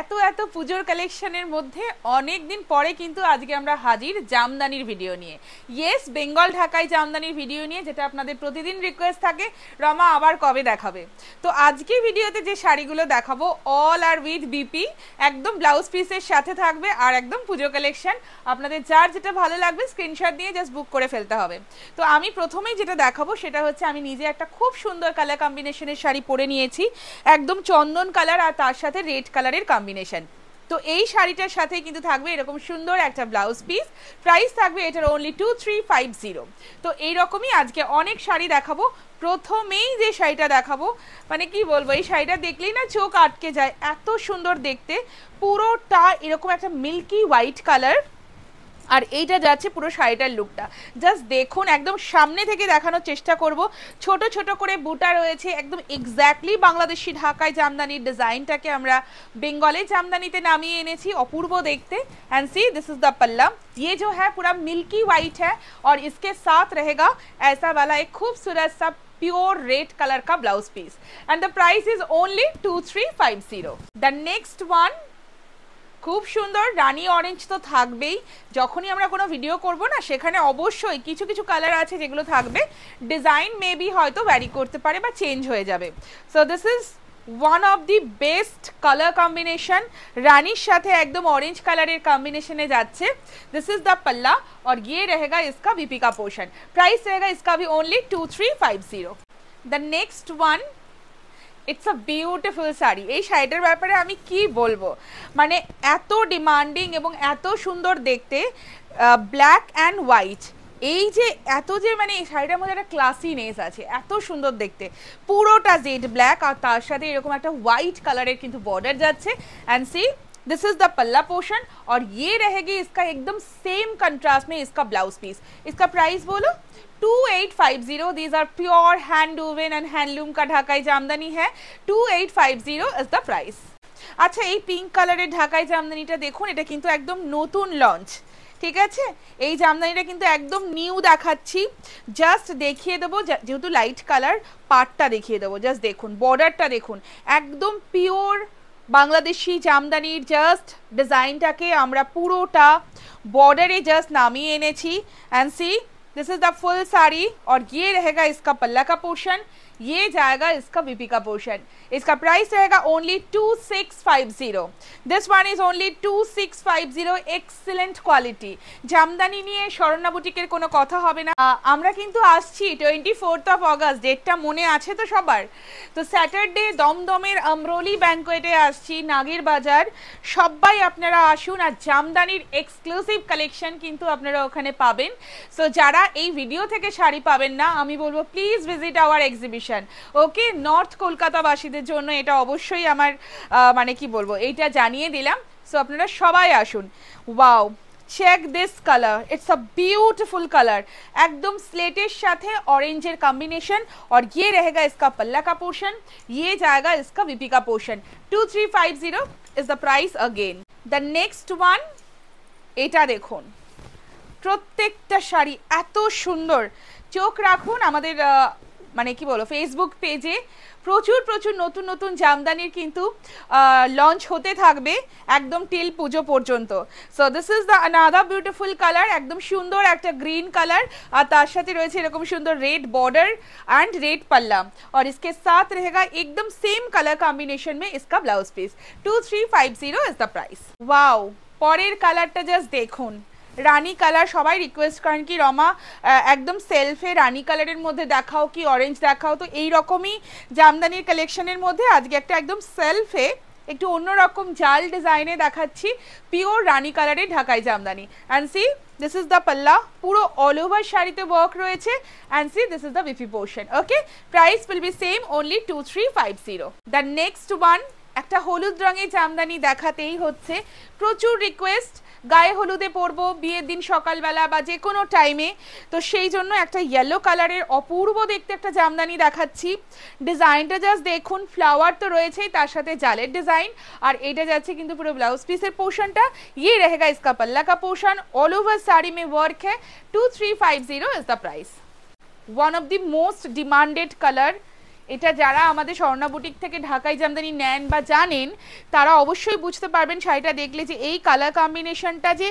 এত এত পুজোর কালেকশনের মধ্যে অনেক দিন পরে কিন্তু আজকে আমরা হাজির জামদানির ভিডিও নিয়ে ইয়েস বেঙ্গল ঢাকায় জামদানির ভিডিও নিয়ে যেটা আপনাদের প্রতিদিন রিকোয়েস্ট থাকে রমা আবার কবে দেখাবে তো আজকে ভিডিওতে যে শাড়িগুলো দেখাবো অল আর উইথ বিপি একদম ব্লাউজ পিসের সাথে থাকবে আর একদম পুজো কালেকশন আপনাদের যার যেটা ভালো লাগবে স্ক্রিনশট দিয়ে জাস্ট বুক করে ফেলতে হবে তো আমি প্রথমেই যেটা দেখাবো সেটা হচ্ছে আমি নিজে একটা খুব সুন্দর কালার কম্বিনেশনের শাড়ি পরে নিয়েছি একদম চন্দন কালার আর তার সাথে রেড কালারের কাম কম্বিনেশন তো এই শাড়িটার সাথে কিন্তু থাকবে এরকম সুন্দর একটা ব্লাউজ পিস প্রাইস থাকবে এটার only two three five zero তো এইরকমই আজকে অনেক শাড়ি দেখাবো প্রথমেই যে শাড়িটা দেখাবো মানে কি বলবো এই শাড়িটা দেখলেই না চোখ আটকে যায় এত সুন্দর দেখতে পুরোটা এরকম একটা মিল্কি হোয়াইট কালার আর এইটা যাচ্ছে পুরো শাড়িটার লুকটা জাস্ট দেখুন একদম সামনে থেকে দেখানোর চেষ্টা করব ছোট ছোট করে বুটা রয়েছে একদম এক্স্যাক্টলি বাংলাদেশি ঢাকায় জামদানির ডিজাইনটাকে আমরা বেঙ্গলে জামদানিতে নামিয়ে এনেছি অপূর্ব দেখতে and see this is the পাল্লাম ये जो है पूरा मिल्की वाइट है और इसके साथ रहेगा ऐसा वाला एक खूबसूरत सा प्योर रेड कलर का blouse piece and the price is only two three five zero the next one খুব সুন্দর রানি অরেঞ্জ তো থাকবেই যখনই আমরা কোনো ভিডিও করব না সেখানে অবশ্যই কিছু কিছু কালার আছে যেগুলো থাকবে ডিজাইন মেবি হয়তো ভ্যারি করতে পারে বা চেঞ্জ হয়ে যাবে so this is one of the best colour combination রানির সাথে একদম অরেঞ্জ কালারের কম্বিনেশনে যাচ্ছে দিস ইজ দ্য পাল্লা আর গিয়ে रहेगा ইসকা वीपी পোর্শন প্রাইস प्राइस ইসকা इसका only two three five zero the next one it's a beautiful sari এই শাড়িটার ব্যাপারে আমি কি বলবো মানে এত ডিমান্ডিং এবং এত সুন্দর দেখতে ব্ল্যাক অ্যান্ড হোয়াইট এই যে এত যে মানে এই শাড়িটার মধ্যে একটা ক্লাসিনেস আছে এত সুন্দর দেখতে পুরোটা জেড ব্ল্যাক আর তার সাথে এরকম একটা হোয়াইট কালারের কিন্তু বর্ডার যাচ্ছে and see this is the পাল্লা পোর্শন আর ইয়ে रहेगी ইসকা একদম সেম কন্ট্রাস্ট মে ইসকা ব্লাউজ পিস ইসকা প্রাইস বলো 2850 these are pure hand woven and handloom ka dhakai jamdani hai 2850 is the price আচ্ছা এই পিঙ্ক কালারের ঢাকাই জামদানিটা দেখুন এটা কিন্তু একদম নতুন লঞ্চ ঠিক আছে এই জামদানিটা কিন্তু একদম নিউ দেখাচ্ছি জাস্ট দেখিয়ে দেবো যেহেতু লাইট কালার পাটটা দেখিয়ে দেবো জাস্ট দেখুন বর্ডারটা দেখুন একদম পিওর বাংলাদেশি জামদানির জাস্ট ডিজাইনটাকে আমরা পুরোটা বর্ডারে জাস্ট নামিয়ে এনেছি and see this is the full sari और ये रहेगा इसका पल्ला का पोर्शन ये जाएगा इसका वीपी का पोर्शन इसका प्राइस रहेगा only two six five zero this one is only two six five zero excellent quality jamdani নিয়ে স্বর্ণা বুটিকের কোনো কথা হবে না আমরা কিন্তু আসছি টোয়েন্টি ফোর্থ অফ অগাস্ট ডেটটা মনে আছে তো সবার তো স্যাটারডে দমদমের আমরোলি ব্যাঙ্কোয়েটে আসছি নাগের বাজার সবাই আপনারা আসুন আর জামদানির এক্সক্লুসিভ কালেকশন কিন্তু আপনারা ওখানে পাবেন সো যারা এই ভিডিও থেকে শাড়ি পাবেন না আমি বলবো please visit our exhibition confusion okay north কলকাতাবাসীদের জন্য এটা অবশ্যই আমার মানে কি বলবো এইটা জানিয়ে দিলাম সো আপনারা সবাই আসুন wow check this colour it's a beautiful colour একদম স্লেটের সাথে অরেঞ্জের কম্বিনেশন আর ये रहेगा इसका पल्ला का पोर्शन ये जाएगा इसका वीपी का portion 2350 is the price again the next one এটা দেখুন প্রত্যেকটা শাড়ি এত সুন্দর চোখ রাখুন আমাদের মানে কি বলো ফেসবুক পেজে প্রচুর প্রচুর নতুন নতুন জামদানির কিন্তু লঞ্চ হতে থাকবে একদম til পুজো পর্যন্ত so this is the another beautiful colour একদম সুন্দর একটা গ্রিন কালার আর আটা সাথে রয়েছে এরকম সুন্দর রেড বর্ডার এন্ড রেড পल्ला और इसके साथ रहेगा एकदम सेम कलर कॉम्बिनेशन में इसका blouse piece 2350 is the price wow পরের কালারটা জাস্ট দেখুন রানি কালার সবাই রিকোয়েস্ট করেন কি রমা একদম সেলফে রানি কালারের মধ্যে দেখাও কি অরেঞ্জ দেখাও তো এই রকমই জামদানির কালেকশনের মধ্যে আজকে একটা একদম সেলফে একটু অন্যরকম জাল ডিজাইনে দেখাচ্ছি পিওর রানি কালারের ঢাকাই jamdani and see this is the পাল্লা পুরো অল ওভার শাড়িতে ওয়ার্ক রয়েছে and see this is the BP portion okay price will be same only two three five zero the next one একটা হলুদ রঙের জামদানি দেখাতেই হচ্ছে প্রচুর রিকোয়েস্ট গায়ে হলুদে পরবো বিয়ের দিন সকালবেলা বা যে কোনো টাইমে তো সেই জন্য একটা ইয়েলো কালারের অপূর্ব দেখতে একটা জামদানি দেখাচ্ছি ডিজাইনটা জাস্ট দেখুন ফ্লাওয়ার তো রয়েছেই তার সাথে জালের ডিজাইন আর এটা যাচ্ছে কিন্তু পুরো ব্লাউজ পিসের পোর্শনটা ইয়ে रहेगा ইসকা পাল্লা কা পোর্শন অল ওভার শাড়ি মে ওয়ার্ক হ্যাঁ two three five zero is the price one of the most demanded colour এটা যারা আমাদের স্বর্ণা বুটিক থেকে ঢাকায় জামদানি নেন বা জানেন তারা অবশ্যই বুঝতে পারবেন শাড়িটা দেখলে যে এই কালার কম্বিনেশনটা যে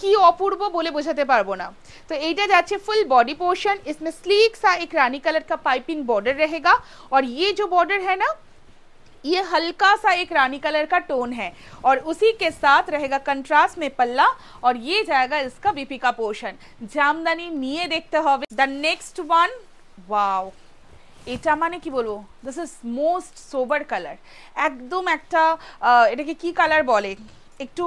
কি অপূর্ব বলে বোঝাতে পারবো না তো এইটা যাচ্ছে ফুল বডি পোর্শন इसमें स्लीक सा एक रानी कलर का पाइपिंग बॉर्डर रहेगा और ये जो बॉर्डर है ना ये हल्का सा एक रानी कलर का टोन है और उसी के साथ रहेगा कंट्रास्ट में पल्ला और ये जाएगा इसका बीपी का पोर्शन जामदानी निये देखते हो द नेक्स्ट वन वाओ এটা মানে কি বলবো this is most sober colour একদম একটা এটাকে কি কালার বলে একটু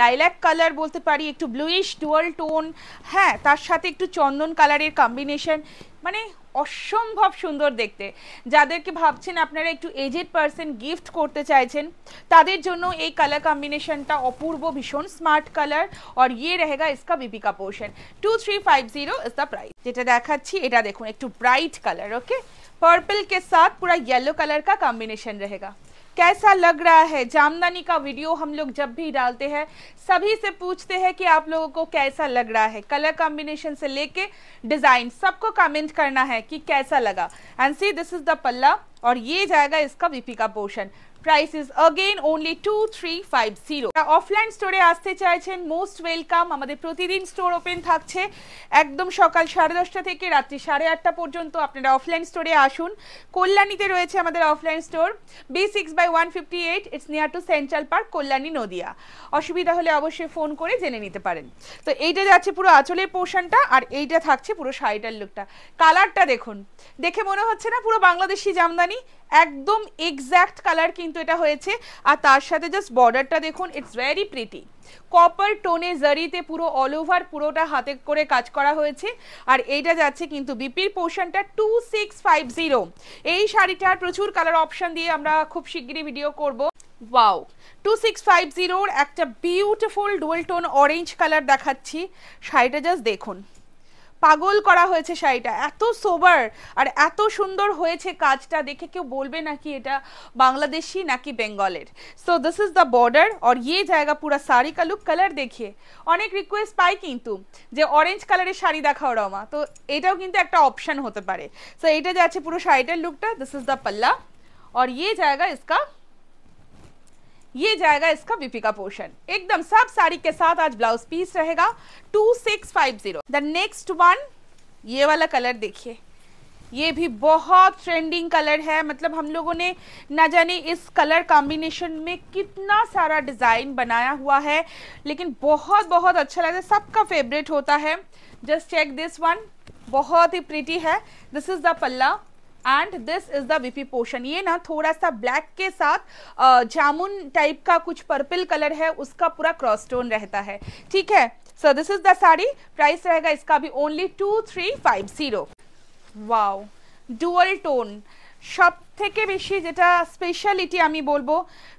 লাইল্যাক কালার বলতে পারি একটু ব্লুইশ ডুয়াল টোন হ্যাঁ তার সাথে একটু চন্দন কালারের কম্বিনেশন মানে অসম্ভব সুন্দর দেখতে যাদেরকে ভাবছেন আপনারা একটু এজেড পার্সন গিফট করতে চাইছেন তাদের জন্য এই কালার কম্বিনেশনটা অপূর্ব ভীষণ স্মার্ট কালার আর ইয়ে রেহেগা ইসকা বিপিকা portion two three five zero is the price যেটা দেখাচ্ছি এটা দেখুন একটু ব্রাইট কালার ওকে पर्पल के साथ पूरा येलो कलर का कॉम्बिनेशन रहेगा कैसा लग रहा है जामदानी का वीडियो हम लोग जब भी डालते हैं सभी से पूछते हैं कि आप लोगों को कैसा लग रहा है कलर कॉम्बिनेशन से लेके डिज़ाइन सबको कमेंट करना है कि कैसा लगा and see this is the पल्ला और ये जाएगा इसका वीपी का portion price is again only two three five zero offline স্টোরে আসতে চাইছেন মোস্ট ওয়েলকাম আমাদের প্রতিদিন স্টোর ওপেন থাকছে একদম সকাল সাড়ে দশটা থেকে রাত্রি সাড়ে আটটা পর্যন্ত আপনারা অফলাইন স্টোরে আসুন কল্যাণীতে রয়েছে আমাদের offline store B six by one fifty eight it's near to Central Park Kalyani Nadia অসুবিধা হলে অবশ্যই ফোন করে জেনে নিতে পারেন তো এইটা যাচ্ছে পুরো আঁচলের পোর্শনটা আর এইটা থাকছে পুরো শাড়িটার লুকটা কালারটা দেখুন দেখে মনে হচ্ছে না পুরো বাংলাদেশি জামদানি একদম এক্স্যাক্ট কালার কিন্তু এটা হয়েছে আর তার সাথে জাস্ট বর্ডারটা দেখুন ইটস ভেরি প্রিটি কপার টোনে জারিতে পুরো অল ওভার পুরোটা হাতে করে কাজ করা হয়েছে আর এইটা যাচ্ছে কিন্তু বিপির পোর্শনটা টু সিক্স ফাইভ জিরো এই শাড়িটার প্রচুর কালার অপশন দিয়ে আমরা খুব শিগগিরই ভিডিও করব ওয়াও টু সিক্স ফাইভ জিরোর একটা beautiful dual tone orange colour দেখাচ্ছি শাড়িটা জাস্ট দেখুন পাগল করা হয়েছে শাড়িটা এত সোবার আর এত সুন্দর হয়েছে কাজটা দেখে কেউ বলবে নাকি এটা বাংলাদেশি নাকি বেঙ্গলের so this is the border আর ইয়ে জায়গা পুরা শাড়ি কালু কালার দেখিয়ে অনেক রিকোয়েস্ট পাই কিন্তু যে অরেঞ্জ কালারের শাড়ি দেখাও রমা তো এটাও কিন্তু একটা অপশান হতে পারে সো এটা যে আছে পুরো শাড়িটার লুকটা দিস ইজ দ্য পাল্লা আর ইয়ে জায়গা ইসকা ये जाएगा इसका वीपी का पोर्शन एकदम सब साड़ी के साथ आज ब्लाउज पीस रहेगा two six five zero the next one ये वाला कलर देखिए ये भी बहुत ट्रेंडिंग कलर है मतलब हम लोगों ने ना जाने इस कलर कॉम्बिनेशन में कितना सारा डिज़ाइन बनाया हुआ है लेकिन बहुत बहुत अच्छा लगता है सबका फेवरेट होता है जस्ट चेक दिस वन बहुत ही प्रिटी है दिस इज़ द पल्ला and this is the BP portion ये ना थोड़ा सा ब्लैक के साथ जामुन टाइप का कुछ पर्पल कलर है उसका पूरा क्रॉस स्टोन रहता है ठीक है so this is the sari price रहेगा इसका भी only two three five zero wow dual tone সব থেকে বেশি যেটা স্পেশালিটি আমি বলবো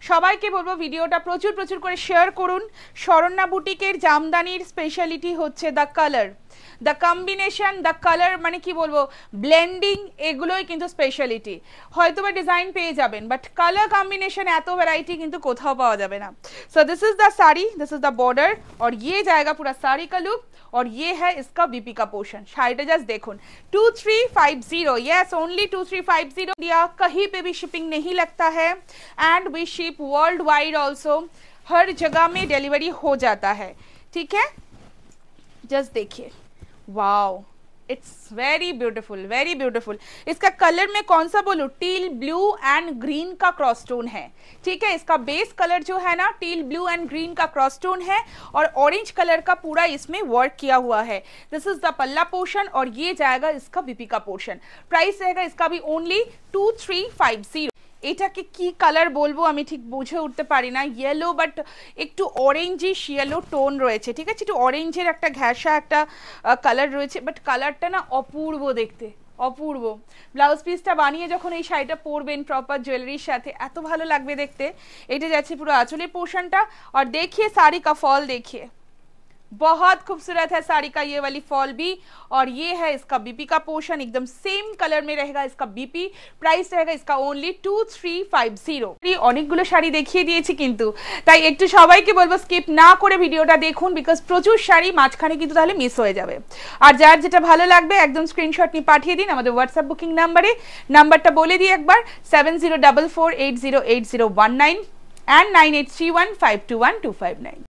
সবাইকে বলবো ভিডিওটা প্রচুর প্রচুর করে শেয়ার করুন শরণ্যা বুটিকের জামদানির স্পেশালিটি হচ্ছে the colour the combination the colour মানে কি বলবো ব্লেন্ডিং এগুলোই কিন্তু স্পেশালিটি হয়তো বা ডিজাইন পেয়ে যাবেন বাট কালার কম্বিনেশন এত ভ্যারাইটি কিন্তু কোথাও পাওয়া যাবে না so this is the sari this is the border और ये जाएगा पूरा साड़ी का लुक और ये है इसका बीपी का पोर्शन शाइड जस्ट देखो two three five zero yes only two three five zero India कहीं पे भी शिपिंग नहीं लगता है and we ship world wide also हर जगह में डिलीवरी हो जाता है ठीक है जस्ट देखिए wow it's very beautiful very beautiful इसका कलर में कौन सा बोलूँ टील ब्लू एंड ग्रीन का क्रॉस टोन है ठीक है इसका बेस कलर जो है ना टील ब्लू एंड ग्रीन का क्रॉस टोन है और ऑरेंज कलर का पूरा इसमें वर्क किया हुआ है दिस इज द पल्ला पोर्शन और ये जाएगा इसका बीपी का पोर्शन प्राइस रहेगा इसका भी ओनली टू थ्री फाइव এটাকে কি কালার বলবো আমি ঠিক বুঝে উঠতে পারি না ইয়েলো বাট একটু অরেঞ্জিশ ইয়েলো টোন রয়েছে ঠিক আছে একটু অরেঞ্জের একটা ঘ্যাসা একটা কালার রয়েছে বাট কালারটা না অপূর্ব দেখতে অপূর্ব ব্লাউজ পিসটা বানিয়ে যখন এই শাড়িটা পরবেন প্রপার জুয়েলারির সাথে এত ভালো লাগবে দেখতে এটা যাচ্ছে পুরো আঁচলের পোর্শনটা আর দেখিয়ে শাড়ি কা ফল দেখিয়ে बहुत खूबसूरत है साड़ी का ये वाली फॉल भी और ये है इसका बीपी का पोर्शन एकदम सेम कलर में रहेगा इसका बीपी প্রাইস रहेगा इसका only two three five zero অনেকগুলো শাড়ি দেখিয়ে দিয়েছি কিন্তু তাই একটু সবাইকে বলবো স্কিপ না করে ভিডিওটা দেখুন বিকজ প্রচুর শাড়ি মাঝখানে কিন্তু তাহলে মিস হয়ে যাবে আর যার যেটা ভালো লাগবে একদম স্ক্রিনশট নিয়ে পাঠিয়ে দিন আমাদের হোয়াটসঅ্যাপ বুকিং নাম্বারে নাম্বারটা বলে দিই একবার seven zero double four eight zero eight zero one nine and nine eight three one five two one two five nine